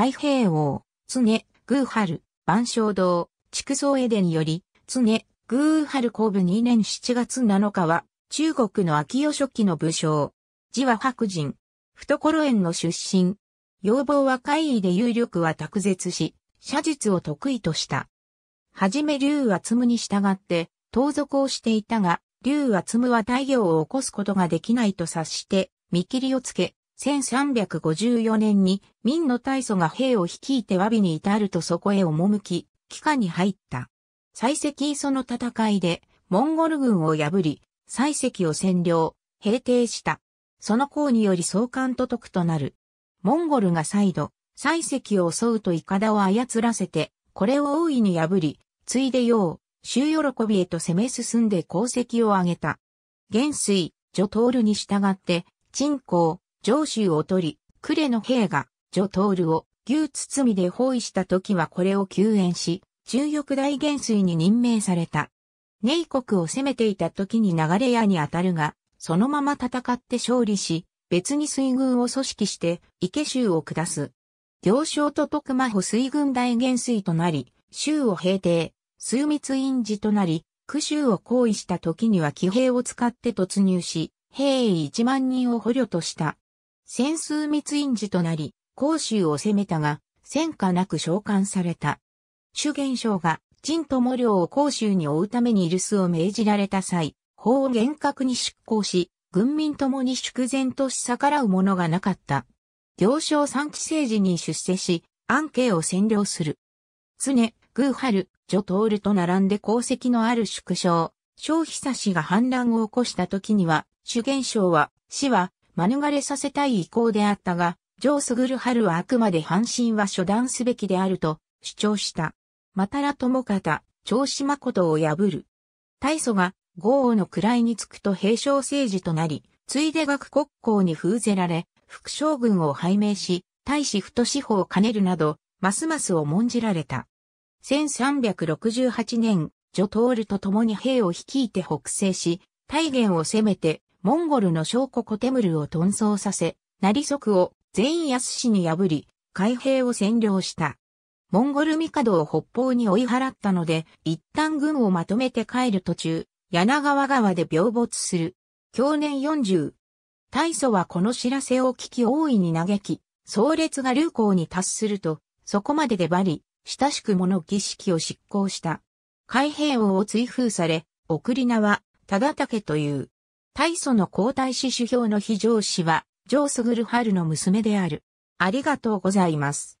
海平王、常、偶春、万象堂、畜造絵伝より、常、偶春後部2年7月7日は、中国の秋代初期の武将。字は白人。懐園の出身。要望は怪異で有力は卓絶し、写実を得意とした。はじめ竜はつむに従って、盗賊をしていたが、竜はつむは大行を起こすことができないと察して、見切りをつけ、1354年に明の大祖が兵を率いて和美に至るとそこへ赴き、帰化に入った。採石磯の戦いで、モンゴル軍を破り、採石を占領、平定した。その功により総監と督となる。モンゴルが再度、採石を襲うとイカダを操らせて、これを大いに破り、ついでよう、周喜びへと攻め進んで功績を挙げた。元帥、ョトールに従って、鎮光、上州を取り、呉の兵が、女徹を、牛包みで包囲した時はこれを救援し、中翼大元帥に任命された。寧国を攻めていた時に流れ屋に当たるが、そのまま戦って勝利し、別に水軍を組織して、池州を下す。行商と徳間補水軍大元帥となり、州を平定、水密院寺となり、九州を行為した時には騎兵を使って突入し、兵員1万人を捕虜とした。戦数密院寺となり、甲州を攻めたが、戦果なく召喚された。主元将が、陳友領を甲州に追うために留守を命じられた際、法を厳格に執行し、軍民ともに祝然とし逆らうものがなかった。行商三期政治に出世し、安慶を占領する。常、偶春、女ルと並んで功績のある縮小、費差しが反乱を起こした時には、主元将は、死は、免れさせたい意向であったが、上ハ春はあくまで阪神は処断すべきであると主張した。またら友方、長島誠を破る。大祖が豪王の位につくと平昌政治となり、ついで学国交に封ぜられ、副将軍を拝命し、大使太司法を兼ねるなど、ますますを重んじられた。1368年、ジョトールと共に兵を率いて北西し、大元を攻めてモンゴルの拠コテムルを遁走させ、成即を全員安氏に破り、海兵を占領した。モンゴル帝を北方に追い払ったので、一旦軍をまとめて帰る途中、柳川川で病没する。去年40。大祖はこの知らせを聞き大いに嘆き、壮烈が流行に達すると、そこまでで張り、親しく者儀式を執行した。海兵王を追封され、送り名は、忠武という。大祖の皇太子首相の非常氏は、ジョールハ春の娘である。ありがとうございます。